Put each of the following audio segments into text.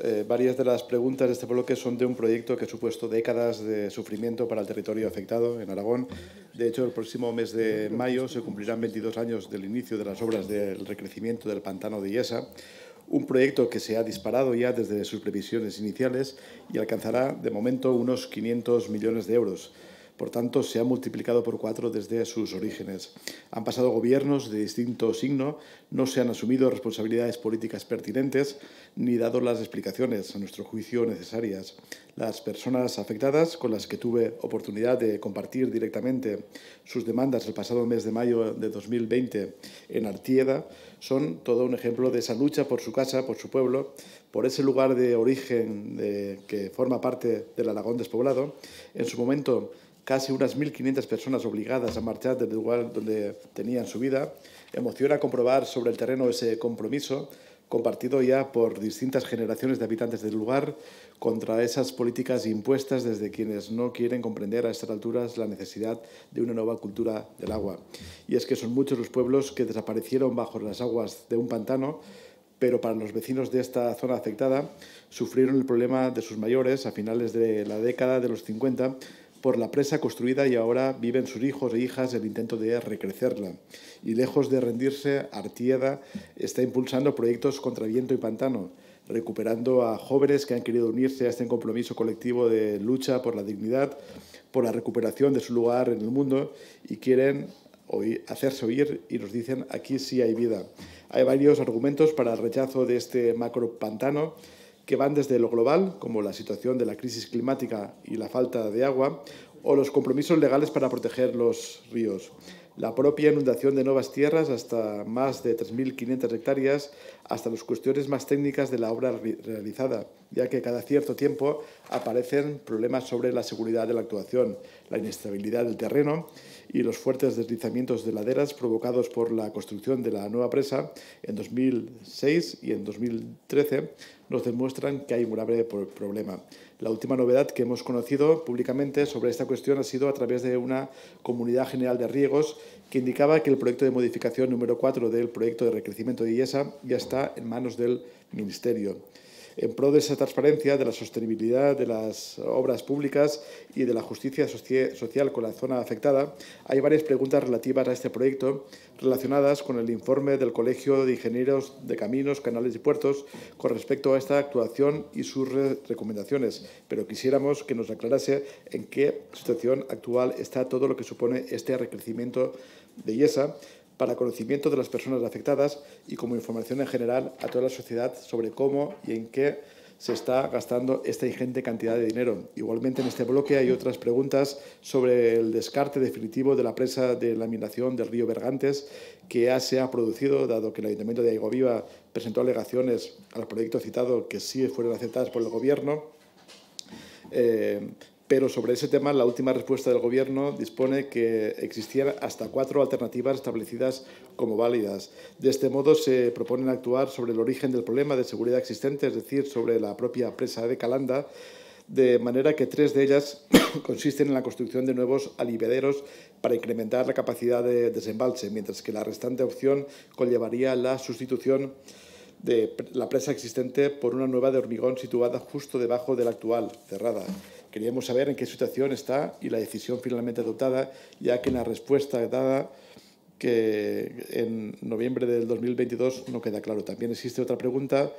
Eh, varias de las preguntas de este bloque son de un proyecto que ha supuesto décadas de sufrimiento para el territorio afectado en Aragón. De hecho, el próximo mes de mayo se cumplirán 22 años del inicio de las obras del recrecimiento del pantano de Yesa. un proyecto que se ha disparado ya desde sus previsiones iniciales y alcanzará, de momento, unos 500 millones de euros. Por tanto, se ha multiplicado por cuatro desde sus orígenes. Han pasado gobiernos de distinto signo, no se han asumido responsabilidades políticas pertinentes ni dado las explicaciones, a nuestro juicio, necesarias. Las personas afectadas, con las que tuve oportunidad de compartir directamente sus demandas el pasado mes de mayo de 2020 en Artieda, son todo un ejemplo de esa lucha por su casa, por su pueblo, por ese lugar de origen que forma parte del Aragón despoblado. En su momento, casi unas 1.500 personas obligadas a marchar del lugar donde tenían su vida, emociona comprobar sobre el terreno ese compromiso compartido ya por distintas generaciones de habitantes del lugar contra esas políticas impuestas desde quienes no quieren comprender a estas alturas la necesidad de una nueva cultura del agua. Y es que son muchos los pueblos que desaparecieron bajo las aguas de un pantano, pero para los vecinos de esta zona afectada sufrieron el problema de sus mayores a finales de la década de los 50 por la presa construida y ahora viven sus hijos e hijas el intento de recrecerla. Y lejos de rendirse, Artieda está impulsando proyectos contra viento y pantano, recuperando a jóvenes que han querido unirse a este compromiso colectivo de lucha por la dignidad, por la recuperación de su lugar en el mundo y quieren hacerse oír y nos dicen aquí sí hay vida. Hay varios argumentos para el rechazo de este macro pantano que van desde lo global, como la situación de la crisis climática y la falta de agua, o los compromisos legales para proteger los ríos, la propia inundación de nuevas tierras hasta más de 3.500 hectáreas, hasta las cuestiones más técnicas de la obra realizada, ya que cada cierto tiempo aparecen problemas sobre la seguridad de la actuación, la inestabilidad del terreno y los fuertes deslizamientos de laderas provocados por la construcción de la nueva presa en 2006 y en 2013 nos demuestran que hay un grave problema. La última novedad que hemos conocido públicamente sobre esta cuestión ha sido a través de una comunidad general de riegos que indicaba que el proyecto de modificación número 4 del proyecto de recrecimiento de IESA ya está en manos del Ministerio en pro de esa transparencia, de la sostenibilidad de las obras públicas y de la justicia social con la zona afectada, hay varias preguntas relativas a este proyecto relacionadas con el informe del Colegio de Ingenieros de Caminos, Canales y Puertos con respecto a esta actuación y sus recomendaciones, pero quisiéramos que nos aclarase en qué situación actual está todo lo que supone este recrecimiento de IESA para conocimiento de las personas afectadas y como información en general a toda la sociedad sobre cómo y en qué se está gastando esta ingente cantidad de dinero. Igualmente en este bloque hay otras preguntas sobre el descarte definitivo de la presa de laminación del río Bergantes que ya se ha producido, dado que el Ayuntamiento de Aigoviva presentó alegaciones al proyecto citado que sí fueron aceptadas por el Gobierno. Eh, pero sobre ese tema, la última respuesta del Gobierno dispone que existían hasta cuatro alternativas establecidas como válidas. De este modo, se proponen actuar sobre el origen del problema de seguridad existente, es decir, sobre la propia presa de Calanda, de manera que tres de ellas consisten en la construcción de nuevos aliviaderos para incrementar la capacidad de desembalse, mientras que la restante opción conllevaría la sustitución de la presa existente por una nueva de hormigón situada justo debajo de la actual, cerrada. Queríamos saber en qué situación está y la decisión finalmente adoptada, ya que en la respuesta dada que en noviembre del 2022 no queda claro. También existe otra pregunta,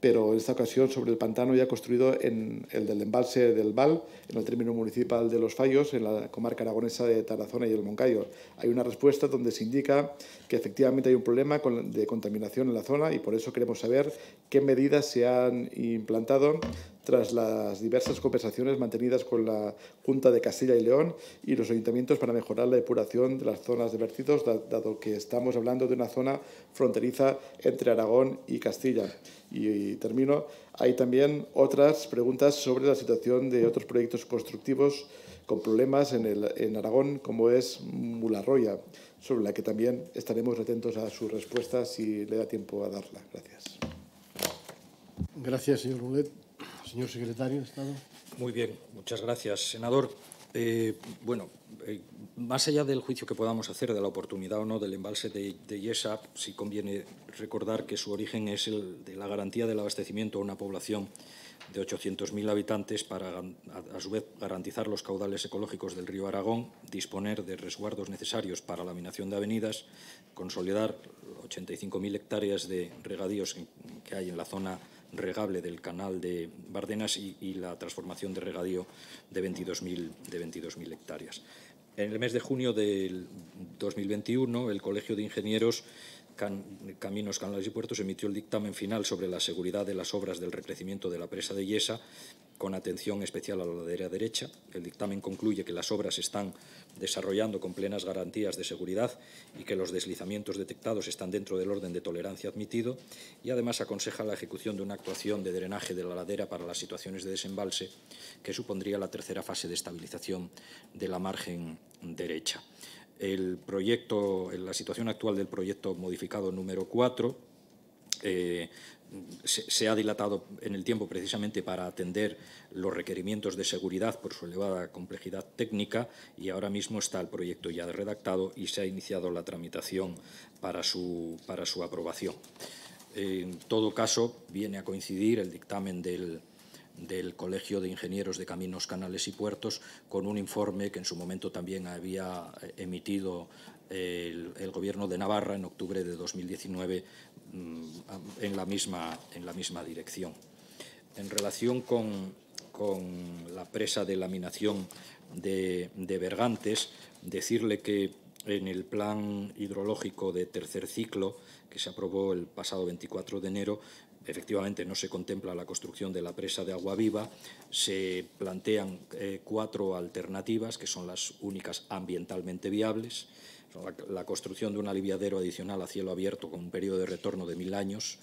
pero en esta ocasión sobre el pantano ya construido en el del embalse del Val, en el término municipal de Los Fallos, en la comarca aragonesa de Tarazona y el Moncayo. Hay una respuesta donde se indica que efectivamente hay un problema de contaminación en la zona y por eso queremos saber qué medidas se han implantado tras las diversas conversaciones mantenidas con la Junta de Castilla y León y los ayuntamientos para mejorar la depuración de las zonas de vertidos, dado que estamos hablando de una zona fronteriza entre Aragón y Castilla. Y, termino, hay también otras preguntas sobre la situación de otros proyectos constructivos con problemas en, el, en Aragón, como es Mularroya, sobre la que también estaremos atentos a su respuesta si le da tiempo a darla. Gracias. Gracias, señor Rulet. Señor secretario de Estado. Muy bien, muchas gracias, senador. Eh, bueno, eh, más allá del juicio que podamos hacer de la oportunidad o no del embalse de, Yesa, sí conviene recordar que su origen es el de la garantía del abastecimiento a una población de 800.000 habitantes para, a, su vez, garantizar los caudales ecológicos del río Aragón, disponer de resguardos necesarios para la minación de avenidas, consolidar 85.000 hectáreas de regadíos que hay en la zona regable del canal de Bardenas y, la transformación de regadío de 22.000 de hectáreas. En el mes de junio del 2021, el Colegio de Ingenieros Caminos, Canales y Puertos emitió el dictamen final sobre la seguridad de las obras del recrecimiento de la presa de Yesa, con atención especial a la ladera derecha. El dictamen concluye que las obras están desarrollando con plenas garantías de seguridad y que los deslizamientos detectados están dentro del orden de tolerancia admitido y además aconseja la ejecución de una actuación de drenaje de la ladera para las situaciones de desembalse que supondría la tercera fase de estabilización de la margen derecha el proyecto, la situación actual del proyecto modificado número 4 eh, se, se, ha dilatado en el tiempo precisamente para atender los requerimientos de seguridad por su elevada complejidad técnica y ahora mismo está el proyecto ya redactado y se ha iniciado la tramitación para su, para su aprobación. En todo caso, viene a coincidir el dictamen del, del Colegio de Ingenieros de Caminos, Canales y Puertos con un informe que en su momento también había eh, emitido eh, el, Gobierno de Navarra en octubre de 2019 mm, en la misma, en la misma dirección. En relación con, la presa de laminación de, de Bergantes, decirle que en el plan hidrológico de tercer ciclo que se aprobó el pasado 24 de enero efectivamente no se contempla la construcción de la presa de agua viva, se plantean eh, cuatro alternativas que son las únicas ambientalmente viables la, construcción de un aliviadero adicional a cielo abierto con un periodo de retorno de mil años,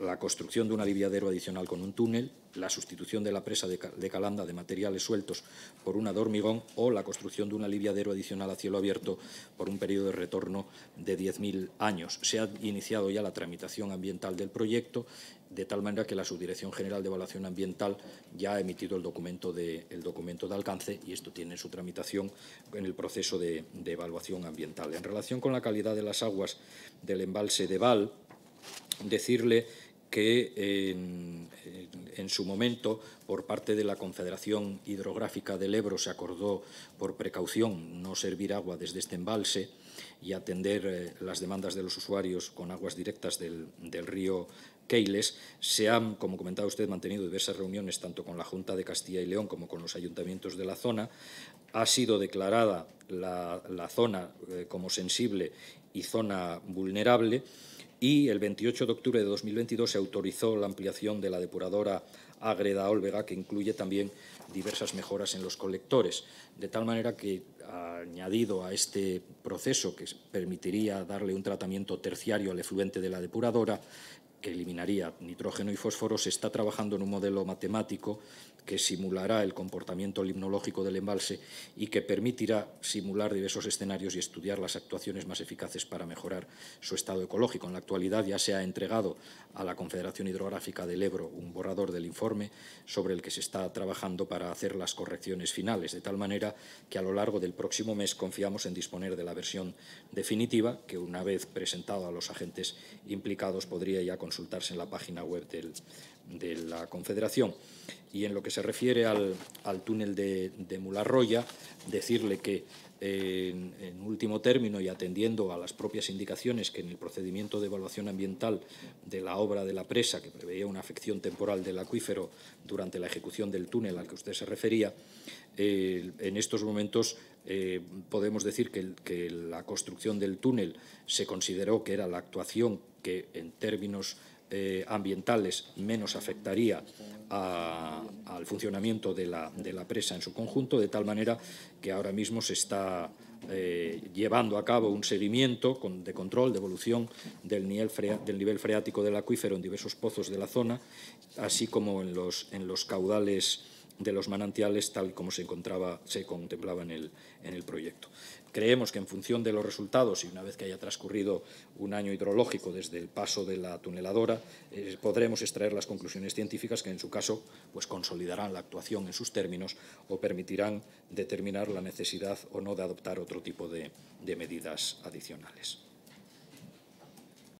la construcción de un aliviadero adicional con un túnel, la sustitución de la presa de Calanda de materiales sueltos por una de hormigón o la construcción de un aliviadero adicional a cielo abierto por un periodo de retorno de 10.000 años. Se ha iniciado ya la tramitación ambiental del proyecto de tal manera que la Subdirección General de Evaluación Ambiental ya ha emitido el documento de, el documento de alcance y esto tiene su tramitación en el proceso de, evaluación ambiental. En relación con la calidad de las aguas del embalse de Val, decirle que en, su momento por parte de la Confederación Hidrográfica del Ebro se acordó por precaución no servir agua desde este embalse y atender eh, las demandas de los usuarios con aguas directas del, del río Keiles, se han, como comentaba usted, mantenido diversas reuniones tanto con la Junta de Castilla y León como con los ayuntamientos de la zona. Ha sido declarada la, zona eh, como sensible y zona vulnerable y el 28 de octubre de 2022 se autorizó la ampliación de la depuradora Agreda Olvega, que incluye también diversas mejoras en los colectores, de tal manera que, añadido a este proceso que permitiría darle un tratamiento terciario al efluente de la depuradora, eliminaría nitrógeno y fósforo, se está trabajando en un modelo matemático que simulará el comportamiento limnológico del embalse y que permitirá simular diversos escenarios y estudiar las actuaciones más eficaces para mejorar su estado ecológico. En la actualidad ya se ha entregado a la Confederación Hidrográfica del Ebro un borrador del informe sobre el que se está trabajando para hacer las correcciones finales, de tal manera que a lo largo del próximo mes confiamos en disponer de la versión definitiva que una vez presentado a los agentes implicados podría ya consultarse en la página web de la Confederación. Y en lo que se refiere al, túnel de, de, Mularroya, decirle que, en, último término y atendiendo a las propias indicaciones que en el procedimiento de evaluación ambiental de la obra de la presa, que preveía una afección temporal del acuífero durante la ejecución del túnel al que usted se refería, en estos momentos eh, podemos decir que, que la construcción del túnel se consideró que era la actuación que en términos eh, ambientales menos afectaría al funcionamiento de la, presa en su conjunto, de tal manera que ahora mismo se está eh, llevando a cabo un seguimiento de control, de evolución del nivel, del nivel, freático del acuífero en diversos pozos de la zona, así como en los, en los caudales de los manantiales tal como se, se contemplaba en el, proyecto. Creemos que en función de los resultados y una vez que haya transcurrido un año hidrológico desde el paso de la tuneladora, eh, podremos extraer las conclusiones científicas que en su caso pues, consolidarán la actuación en sus términos o permitirán determinar la necesidad o no de adoptar otro tipo de medidas adicionales.